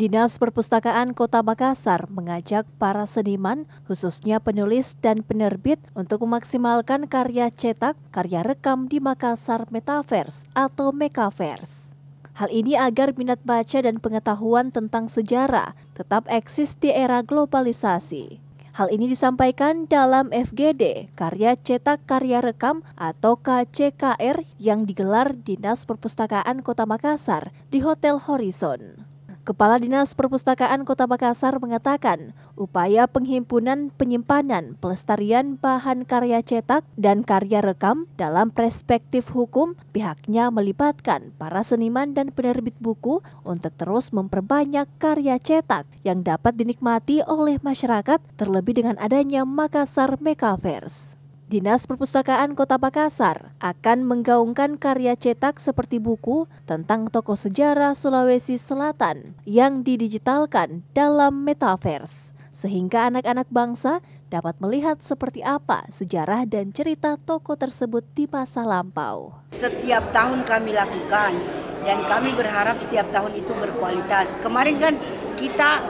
Dinas Perpustakaan Kota Makassar mengajak para seniman, khususnya penulis dan penerbit, untuk memaksimalkan karya cetak, karya rekam di Makassar Metaverse atau Mekaverse. Hal ini agar minat baca dan pengetahuan tentang sejarah tetap eksis di era globalisasi. Hal ini disampaikan dalam FGD, karya cetak karya rekam atau KCKR yang digelar Dinas Perpustakaan Kota Makassar di Hotel Horizon. Kepala Dinas Perpustakaan Kota Makassar mengatakan, upaya penghimpunan, penyimpanan, pelestarian bahan karya cetak dan karya rekam dalam perspektif hukum pihaknya melibatkan para seniman dan penerbit buku untuk terus memperbanyak karya cetak yang dapat dinikmati oleh masyarakat terlebih dengan adanya Makassar Mekaverse. Dinas Perpustakaan Kota Makassar akan menggaungkan karya cetak seperti buku tentang tokoh sejarah Sulawesi Selatan yang didigitalkan dalam metaverse, sehingga anak-anak bangsa dapat melihat seperti apa sejarah dan cerita tokoh tersebut di masa lampau. Setiap tahun kami lakukan dan kami berharap setiap tahun itu berkualitas. Kemarin kan kita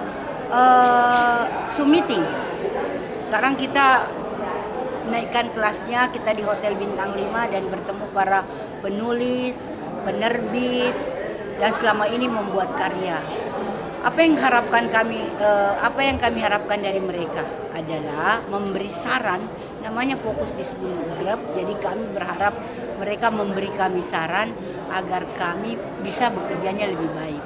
uh, Sekarang kita Naikkan kelasnya kita di Hotel Bintang 5 dan bertemu para penulis, penerbit dan selama ini membuat karya. Apa yang harapkan kami eh, apa yang kami harapkan dari mereka adalah memberi saran namanya fokus di Group. Jadi kami berharap mereka memberi kami saran agar kami bisa bekerjanya lebih baik.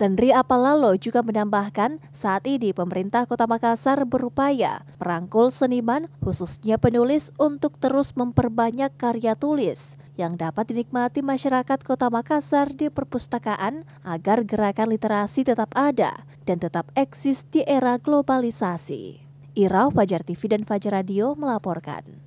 Tendri Apalalo juga menambahkan saat ini pemerintah Kota Makassar berupaya merangkul seniman khususnya penulis untuk terus memperbanyak karya tulis yang dapat dinikmati masyarakat Kota Makassar di perpustakaan agar gerakan literasi tetap ada dan tetap eksis di era globalisasi. Irau Fajar TV dan Fajar Radio melaporkan.